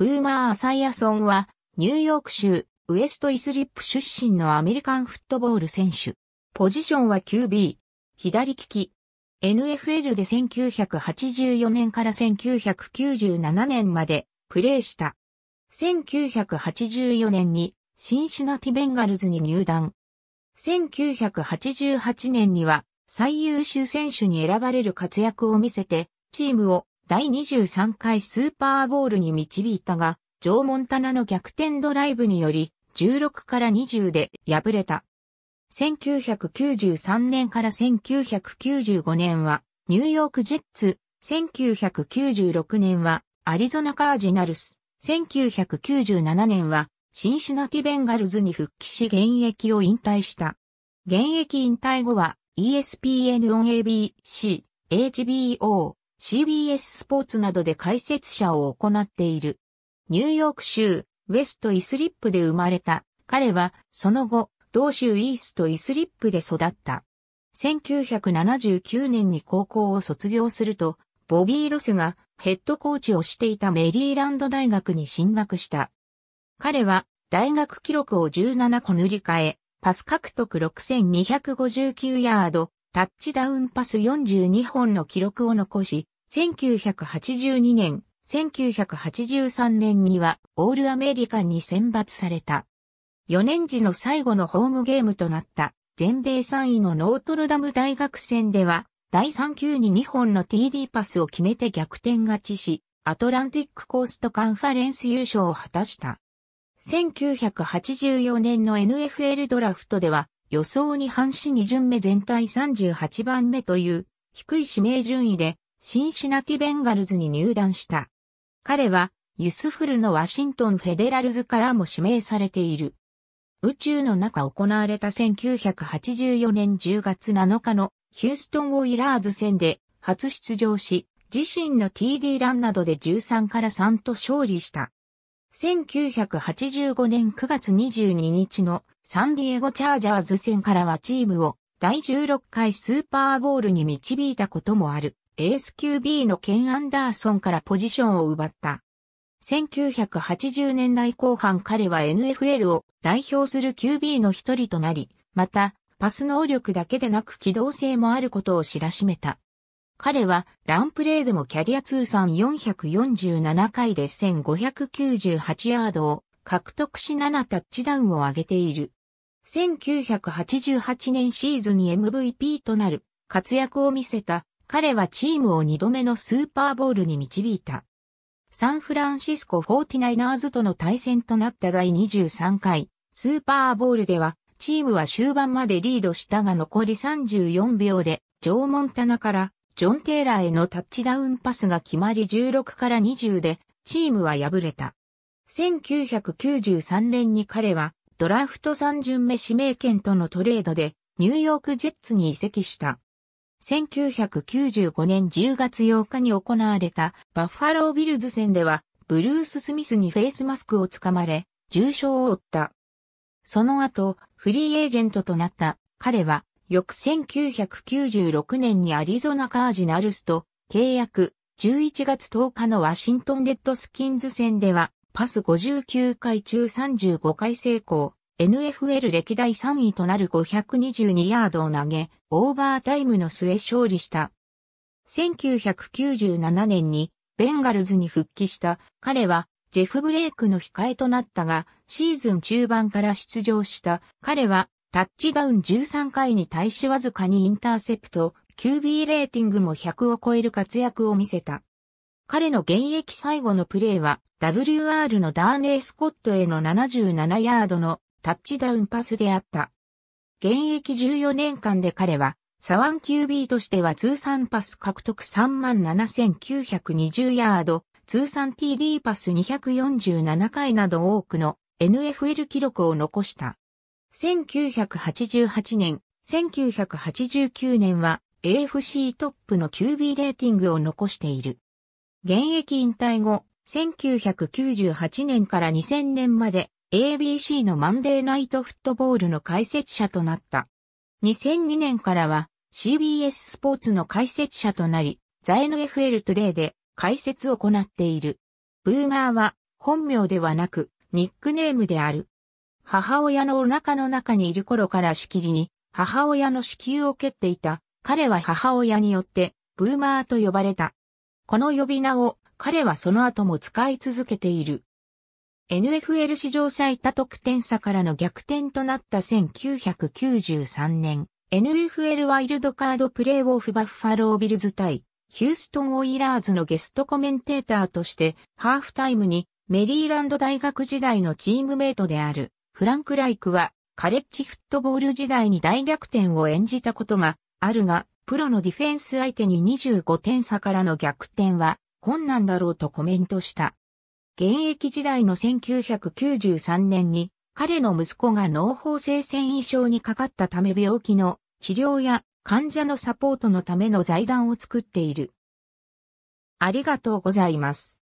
ブーマー・アサイアソンは、ニューヨーク州、ウエストイスリップ出身のアメリカンフットボール選手。ポジションは QB、左利き。NFL で1984年から1997年までプレーした。1984年にシンシナティベンガルズに入団。1988年には最優秀選手に選ばれる活躍を見せてチームを第23回スーパーボールに導いたが、ジョー・モンタナの逆転ドライブにより、16から20で敗れた。1993年から1995年は、ニューヨークジェッツ、1996年は、アリゾナカージナルス、1997年は、シンシナティベンガルズに復帰し現役を引退した。現役引退後は、ESPN on ABC、HBO、CBS スポーツなどで解説者を行っている。ニューヨーク州ウェストイスリップで生まれた。彼はその後、同州イーストイスリップで育った。1979年に高校を卒業すると、ボビー・ロスがヘッドコーチをしていたメリーランド大学に進学した。彼は大学記録を17個塗り替え、パス獲得6259ヤード、タッチダウンパス42本の記録を残し、1982年、1983年にはオールアメリカンに選抜された。4年時の最後のホームゲームとなった全米3位のノートルダム大学戦では第3球に2本の TD パスを決めて逆転勝ちし、アトランティックコーストカンファレンス優勝を果たした。1984年の NFL ドラフトでは予想に反し2巡目全体38番目という低い指名順位でシンシナティベンガルズに入団した。彼は、ユスフルのワシントンフェデラルズからも指名されている。宇宙の中行われた1984年10月7日のヒューストン・オイラーズ戦で初出場し、自身の TD ランなどで13から3と勝利した。1985年9月22日のサンディエゴチャージャーズ戦からはチームを第16回スーパーボールに導いたこともある。エース QB のケン・アンダーソンからポジションを奪った。1980年代後半彼は NFL を代表する QB の一人となり、また、パス能力だけでなく機動性もあることを知らしめた。彼はランプレーでもキャリア通算447回で1598ヤードを獲得し7タッチダウンを上げている。1988年シーズンに MVP となる活躍を見せた彼はチームを2度目のスーパーボールに導いた。サンフランシスコ 49ers との対戦となった第23回スーパーボールではチームは終盤までリードしたが残り34秒でジョー・モンタナからジョン・テイラーへのタッチダウンパスが決まり16から20でチームは敗れた。1993年に彼はドラフト3巡目指名権とのトレードでニューヨークジェッツに移籍した。1995年10月8日に行われたバッファロービルズ戦では、ブルース・スミスにフェイスマスクをつかまれ、重傷を負った。その後、フリーエージェントとなった彼は、翌1996年にアリゾナカージナルスと契約11月10日のワシントンレッドスキンズ戦では、パス59回中35回成功、NFL 歴代3位となる522ヤードを投げ、オーバータイムの末勝利した。1997年にベンガルズに復帰した彼はジェフ・ブレイクの控えとなったが、シーズン中盤から出場した彼はタッチダウン13回に対しわずかにインターセプト、QB レーティングも100を超える活躍を見せた。彼の現役最後のプレーは、WR のダーネー・スコットへの77ヤードのタッチダウンパスであった。現役14年間で彼は、サワン QB としては通算パス獲得37,920ヤード、通算 TD パス247回など多くの NFL 記録を残した。1988年、1989年は AFC トップの QB レーティングを残している。現役引退後、1998年から2000年まで ABC のマンデーナイトフットボールの解説者となった。2002年からは CBS スポーツの解説者となり、ザエヌ FL トゥデイで解説を行っている。ブーマーは本名ではなくニックネームである。母親のお腹の中にいる頃からしきりに母親の子宮を蹴っていた。彼は母親によってブーマーと呼ばれた。この呼び名を彼はその後も使い続けている。NFL 史上最多得点差からの逆転となった1993年、NFL ワイルドカードプレーオフバッファロービルズ対ヒューストン・オイラーズのゲストコメンテーターとして、ハーフタイムにメリーランド大学時代のチームメイトであるフランク・ライクは、カレッジフットボール時代に大逆転を演じたことがあるが、プロのディフェンス相手に25点差からの逆転は困難だろうとコメントした。現役時代の1993年に、彼の息子が脳法性繊維症にかかったため病気の治療や患者のサポートのための財団を作っている。ありがとうございます。